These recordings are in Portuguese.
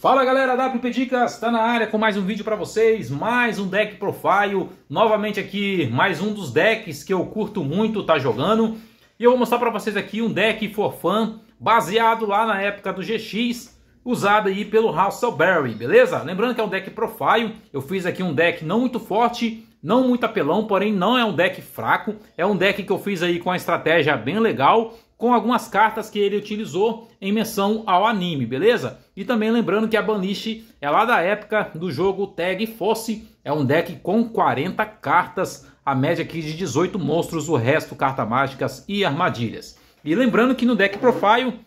Fala galera da PP Dicas, tá na área com mais um vídeo para vocês, mais um deck profile, novamente aqui mais um dos decks que eu curto muito tá jogando e eu vou mostrar para vocês aqui um deck for fun baseado lá na época do GX, usado aí pelo Hasselberry, beleza? Lembrando que é um deck profile, eu fiz aqui um deck não muito forte, não muito apelão, porém não é um deck fraco, é um deck que eu fiz aí com a estratégia bem legal com algumas cartas que ele utilizou em menção ao anime, beleza? E também lembrando que a Banish é lá da época do jogo Tag Force, é um deck com 40 cartas, a média aqui de 18 monstros, o resto cartas mágicas e armadilhas. E lembrando que no deck Profile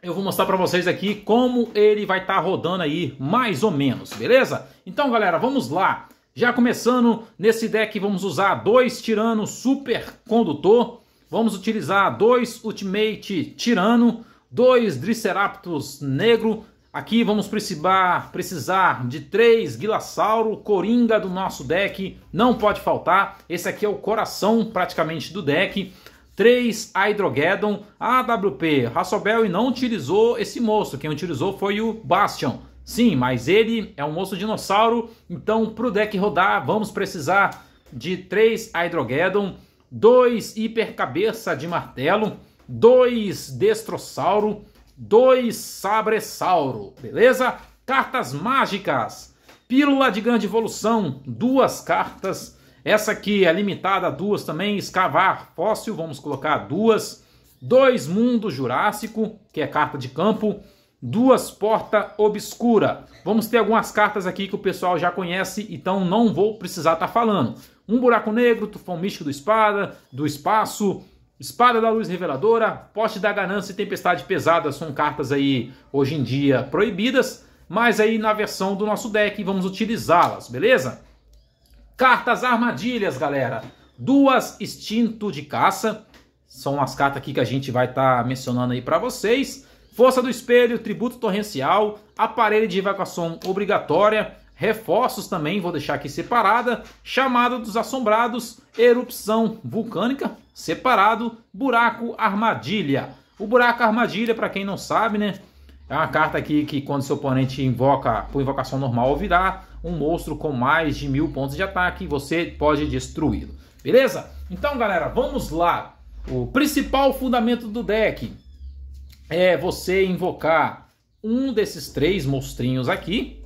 eu vou mostrar para vocês aqui como ele vai estar tá rodando aí mais ou menos, beleza? Então galera, vamos lá! Já começando, nesse deck vamos usar dois tiranos super condutor, Vamos utilizar dois Ultimate Tirano, dois Driceraptus Negro. Aqui vamos precisar, precisar de três Guilasauro, Coringa do nosso deck, não pode faltar. Esse aqui é o coração praticamente do deck. 3 Hydrogeddon, AWP. Hasselbell não utilizou esse monstro, quem utilizou foi o Bastion. Sim, mas ele é um monstro dinossauro, então para o deck rodar vamos precisar de 3 Hydrogeddon, 2 Hipercabeça de Martelo, 2 Destrossauro, 2 Sabressauro, beleza? Cartas mágicas, Pílula de Grande Evolução, duas cartas. Essa aqui é limitada a duas também, Escavar Fóssil, vamos colocar duas. 2 Mundo Jurássico, que é carta de campo, duas Porta Obscura. Vamos ter algumas cartas aqui que o pessoal já conhece, então não vou precisar estar tá falando. Um buraco negro, tufão místico do espada, do espaço, espada da luz reveladora, poste da ganância e tempestade pesada são cartas aí hoje em dia proibidas, mas aí na versão do nosso deck vamos utilizá-las, beleza? Cartas armadilhas, galera. Duas extinto de caça, são as cartas aqui que a gente vai estar tá mencionando aí para vocês. Força do Espelho, Tributo Torrencial, Aparelho de Evacuação Obrigatória, Reforços também, vou deixar aqui separada. Chamada dos Assombrados, Erupção Vulcânica, separado. Buraco Armadilha. O Buraco Armadilha, para quem não sabe, né? É uma carta aqui que quando seu oponente invoca por invocação normal virá um monstro com mais de mil pontos de ataque, você pode destruí-lo. Beleza? Então, galera, vamos lá. O principal fundamento do deck é você invocar um desses três monstrinhos aqui,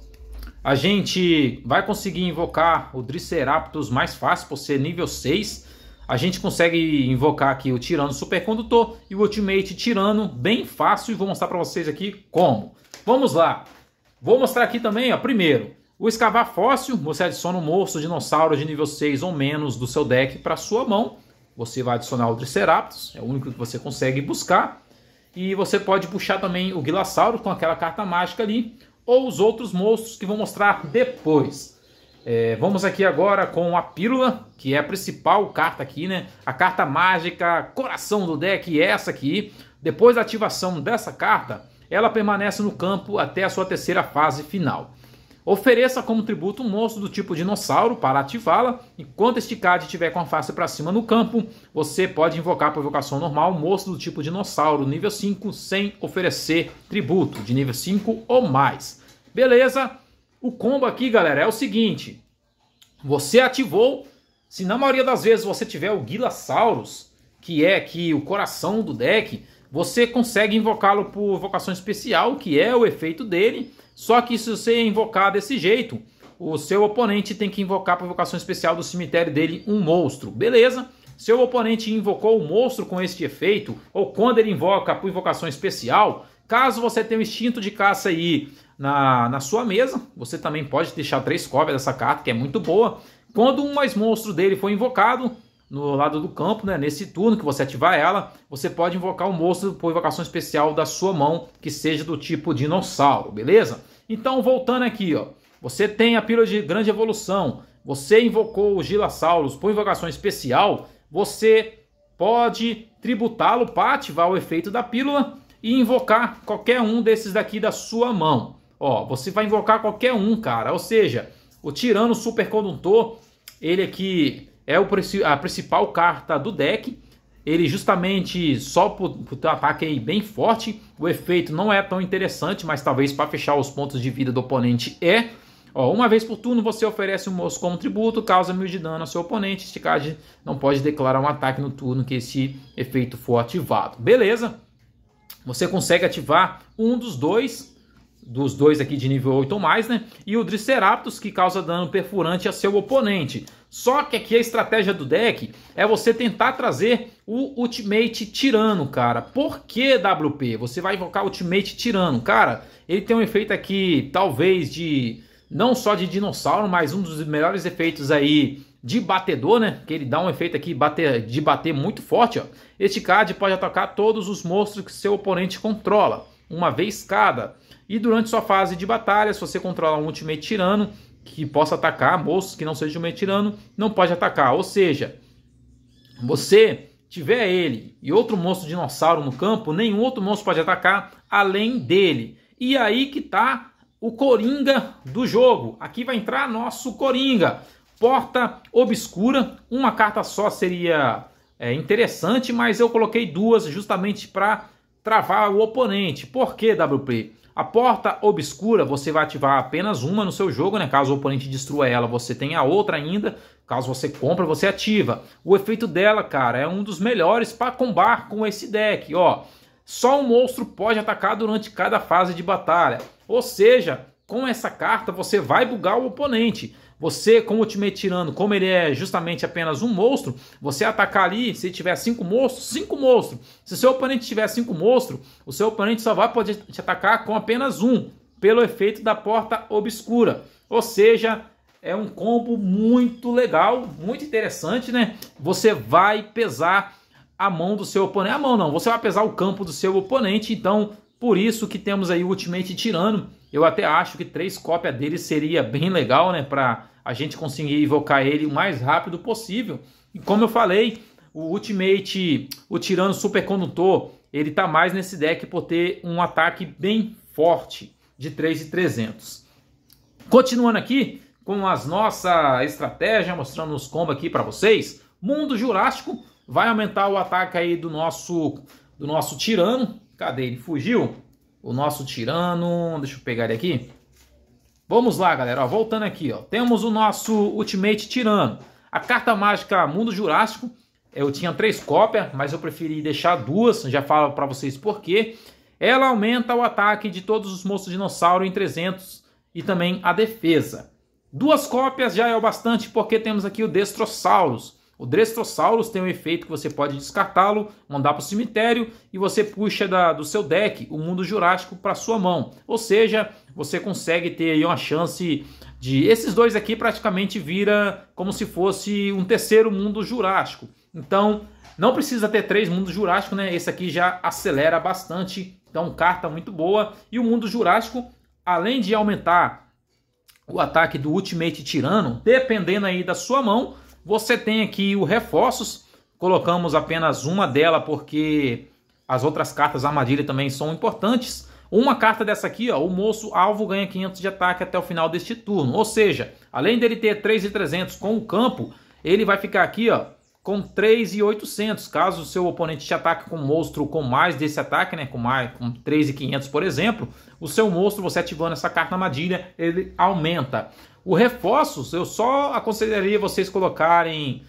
a gente vai conseguir invocar o Triceratops mais fácil, por ser nível 6. A gente consegue invocar aqui o Tirano Supercondutor e o Ultimate Tirano bem fácil. E vou mostrar para vocês aqui como. Vamos lá. Vou mostrar aqui também, ó, primeiro, o escavar fóssil, você adiciona um Morso dinossauro de nível 6 ou menos do seu deck para sua mão. Você vai adicionar o Triceratops, é o único que você consegue buscar. E você pode puxar também o Guilassauro com aquela carta mágica ali ou os outros monstros que vou mostrar depois. É, vamos aqui agora com a Pílula, que é a principal carta aqui, né? A carta mágica coração do deck, essa aqui. Depois da ativação dessa carta, ela permanece no campo até a sua terceira fase final. Ofereça como tributo um monstro do tipo dinossauro para ativá-la. Enquanto este card estiver com a face para cima no campo, você pode invocar por vocação normal, um monstro do tipo dinossauro, nível 5, sem oferecer tributo, de nível 5 ou mais. Beleza? O combo aqui, galera, é o seguinte. Você ativou, se na maioria das vezes você tiver o Guilasaurus, que é aqui o coração do deck, você consegue invocá-lo por vocação especial, que é o efeito dele, só que se você invocar desse jeito, o seu oponente tem que invocar por vocação especial do cemitério dele um monstro, beleza? Seu oponente invocou o um monstro com este efeito, ou quando ele invoca por invocação especial, caso você tenha um instinto de caça aí na, na sua mesa, você também pode deixar três cópias dessa carta, que é muito boa. Quando um mais monstro dele foi invocado, no lado do campo, né? Nesse turno que você ativar ela, você pode invocar o um monstro por invocação especial da sua mão, que seja do tipo dinossauro, beleza? Então, voltando aqui, ó. Você tem a pílula de grande evolução, você invocou o Gilasaurus por invocação especial, você pode tributá-lo para ativar o efeito da pílula e invocar qualquer um desses daqui da sua mão. Ó, você vai invocar qualquer um, cara. Ou seja, o Tirano Supercondutor, ele aqui é o, a principal carta do deck. Ele justamente, só por, por ter um ataque aí bem forte, o efeito não é tão interessante, mas talvez para fechar os pontos de vida do oponente é. Ó, uma vez por turno você oferece um moço como tributo, causa mil de dano ao seu oponente. Este card não pode declarar um ataque no turno que esse efeito for ativado. Beleza? Você consegue ativar um dos dois, dos dois aqui de nível 8 ou mais, né? E o Triceratops que causa dano perfurante a seu oponente. Só que aqui a estratégia do deck é você tentar trazer o Ultimate Tirano, cara. Por que WP? Você vai invocar Ultimate Tirano. Cara, ele tem um efeito aqui, talvez, de. Não só de dinossauro, mas um dos melhores efeitos aí de batedor, né? Que ele dá um efeito aqui bater, de bater muito forte, ó. Este card pode atacar todos os monstros que seu oponente controla, uma vez cada. E durante sua fase de batalha, se você controlar um Ultimate Tirano, que possa atacar, moços que não sejam metirano, não pode atacar. Ou seja, você tiver ele e outro monstro dinossauro no campo, nenhum outro monstro pode atacar além dele. E aí que tá o Coringa do jogo. Aqui vai entrar nosso Coringa. Porta Obscura, uma carta só seria é, interessante, mas eu coloquei duas justamente para travar o oponente. Por que WP? A porta obscura você vai ativar apenas uma no seu jogo, né? Caso o oponente destrua ela, você tem a outra ainda. Caso você compra, você ativa. O efeito dela, cara, é um dos melhores para combar com esse deck, ó. Só um monstro pode atacar durante cada fase de batalha. Ou seja, com essa carta você vai bugar o oponente. Você, como o time tirando, como ele é justamente apenas um monstro, você atacar ali, se tiver cinco monstros, cinco monstros. Se seu oponente tiver cinco monstros, o seu oponente só vai poder te atacar com apenas um, pelo efeito da porta obscura. Ou seja, é um combo muito legal, muito interessante, né? Você vai pesar a mão do seu oponente. A mão não, você vai pesar o campo do seu oponente, então por isso que temos aí o Ultimate Tirano. Eu até acho que três cópias dele seria bem legal, né? Para a gente conseguir evocar ele o mais rápido possível. E como eu falei, o Ultimate, o Tirano Supercondutor, ele está mais nesse deck por ter um ataque bem forte de 3,300. Continuando aqui com as nossa estratégia, mostrando os combos aqui para vocês. Mundo Jurássico vai aumentar o ataque aí do nosso do nosso tirano. Cadê ele? Fugiu? O nosso tirano, deixa eu pegar ele aqui. Vamos lá, galera. Ó, voltando aqui, ó. Temos o nosso Ultimate Tirano. A carta mágica Mundo Jurássico. Eu tinha três cópias, mas eu preferi deixar duas. Já falo para vocês por quê. Ela aumenta o ataque de todos os monstros dinossauro em 300 e também a defesa. Duas cópias já é o bastante porque temos aqui o Destrossauros. O Drestrosaurus tem um efeito que você pode descartá-lo, mandar para o cemitério e você puxa da, do seu deck o mundo jurássico para sua mão. Ou seja, você consegue ter aí uma chance de. Esses dois aqui praticamente vira como se fosse um terceiro mundo jurássico. Então, não precisa ter três mundos jurássicos, né? Esse aqui já acelera bastante. Então, carta muito boa. E o mundo jurássico, além de aumentar o ataque do Ultimate Tirano, dependendo aí da sua mão, você tem aqui o reforços, colocamos apenas uma dela porque as outras cartas armadilha também são importantes. Uma carta dessa aqui, ó, o moço alvo ganha 500 de ataque até o final deste turno. Ou seja, além dele ter 3.300 com o campo, ele vai ficar aqui ó, com 3.800. Caso o seu oponente te ataque com um monstro com mais desse ataque, né, com, mais, com 3.500 por exemplo, o seu monstro, você ativando essa carta armadilha, ele aumenta. O reforços, eu só aconselharia vocês colocarem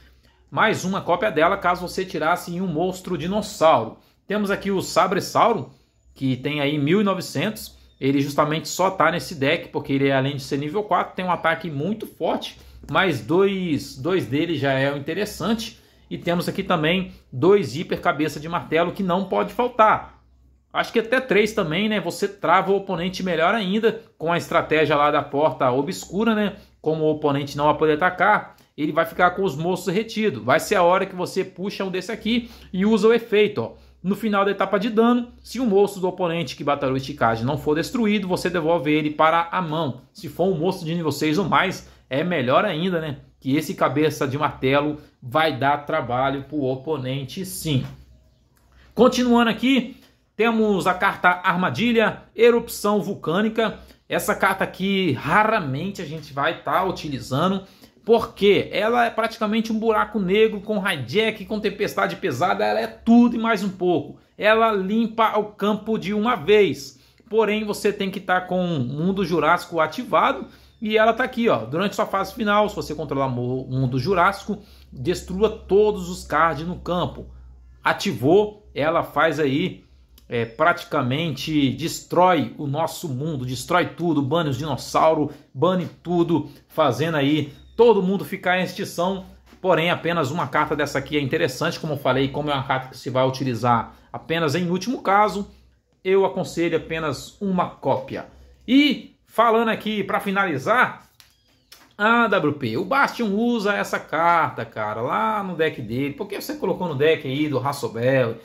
mais uma cópia dela caso você tirasse um monstro dinossauro. Temos aqui o Sabresauro, que tem aí 1900. Ele justamente só tá nesse deck porque ele é, além de ser nível 4 tem um ataque muito forte, mas dois, dois dele já é o interessante. E temos aqui também dois hiper cabeça de martelo que não pode faltar. Acho que até três também, né? Você trava o oponente melhor ainda com a estratégia lá da porta obscura, né? Como o oponente não vai poder atacar, ele vai ficar com os moços retido. Vai ser a hora que você puxa um desse aqui e usa o efeito, ó. No final da etapa de dano, se o moço do oponente que batalhou esticagem não for destruído, você devolve ele para a mão. Se for um moço de nível 6 ou mais, é melhor ainda, né? Que esse cabeça de martelo vai dar trabalho para o oponente, sim. Continuando aqui, temos a carta Armadilha, Erupção Vulcânica. Essa carta aqui raramente a gente vai estar tá utilizando, porque ela é praticamente um buraco negro com hijack, com tempestade pesada, ela é tudo e mais um pouco. Ela limpa o campo de uma vez, porém você tem que estar tá com o Mundo Jurássico ativado, e ela está aqui, ó. Durante sua fase final, se você controlar o Mundo Jurássico, destrua todos os cards no campo. Ativou, ela faz aí é, praticamente destrói o nosso mundo, destrói tudo, bane os dinossauros, bane tudo, fazendo aí todo mundo ficar em extinção. Porém, apenas uma carta dessa aqui é interessante, como eu falei, como é uma carta que se vai utilizar apenas em último caso, eu aconselho apenas uma cópia. E falando aqui para finalizar, a AWP, o Bastion usa essa carta, cara, lá no deck dele. Por que você colocou no deck aí do Hassobel?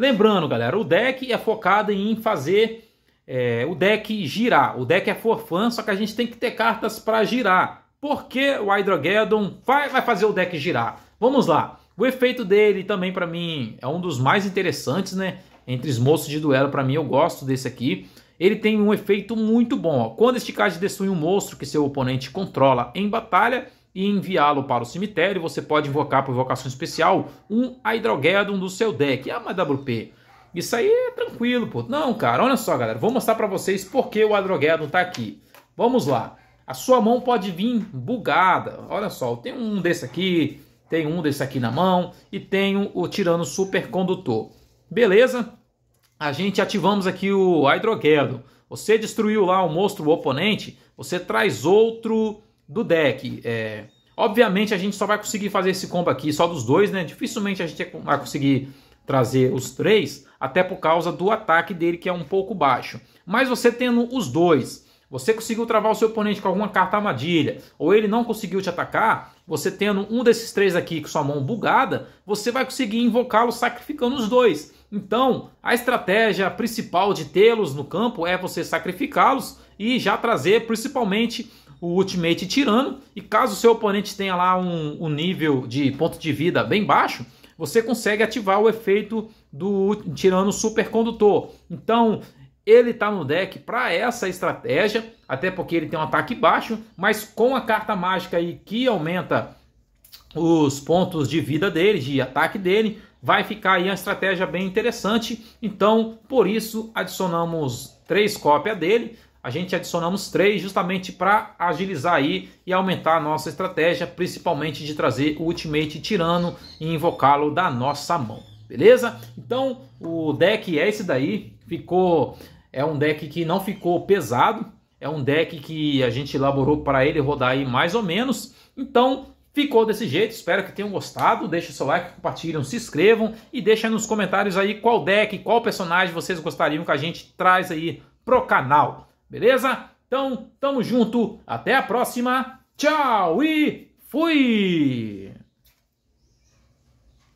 Lembrando, galera, o deck é focado em fazer é, o deck girar. O deck é forfã, só que a gente tem que ter cartas para girar. Por que o Hydrogeddon vai, vai fazer o deck girar? Vamos lá. O efeito dele também, para mim, é um dos mais interessantes, né? Entre esmoços de duelo, para mim, eu gosto desse aqui. Ele tem um efeito muito bom. Ó. Quando este card destrui um monstro que seu oponente controla em batalha, e enviá-lo para o cemitério. Você pode invocar por invocação especial um Hydrogeddon do seu deck. Ah, mas WP, isso aí é tranquilo, pô. Não, cara, olha só, galera. Vou mostrar para vocês por que o Hydrogeddon está aqui. Vamos lá. A sua mão pode vir bugada. Olha só, tem um desse aqui, tem um desse aqui na mão e tenho o tirano supercondutor. Beleza? A gente ativamos aqui o Hydrogeddon. Você destruiu lá o monstro o oponente, você traz outro do deck. É, obviamente a gente só vai conseguir fazer esse combo aqui só dos dois, né? Dificilmente a gente vai conseguir trazer os três, até por causa do ataque dele que é um pouco baixo. Mas você tendo os dois, você conseguiu travar o seu oponente com alguma carta armadilha, ou ele não conseguiu te atacar, você tendo um desses três aqui com sua mão bugada, você vai conseguir invocá-lo sacrificando os dois. Então, a estratégia principal de tê-los no campo é você sacrificá-los e já trazer principalmente o ultimate tirando. E caso o seu oponente tenha lá um, um nível de ponto de vida bem baixo, você consegue ativar o efeito do tirando supercondutor. Então, ele está no deck para essa estratégia, até porque ele tem um ataque baixo, mas com a carta mágica aí que aumenta os pontos de vida dele, de ataque dele, vai ficar aí uma estratégia bem interessante. Então, por isso adicionamos três cópias dele a gente adicionamos três justamente para agilizar aí e aumentar a nossa estratégia, principalmente de trazer o Ultimate Tirano e invocá-lo da nossa mão, beleza? Então o deck é esse daí, ficou é um deck que não ficou pesado, é um deck que a gente elaborou para ele rodar aí mais ou menos, então Ficou desse jeito, espero que tenham gostado. Deixe seu like, compartilhem, se inscrevam e deixem nos comentários aí qual deck, qual personagem vocês gostariam que a gente traz aí pro canal. Beleza? Então, tamo junto, até a próxima. Tchau e fui!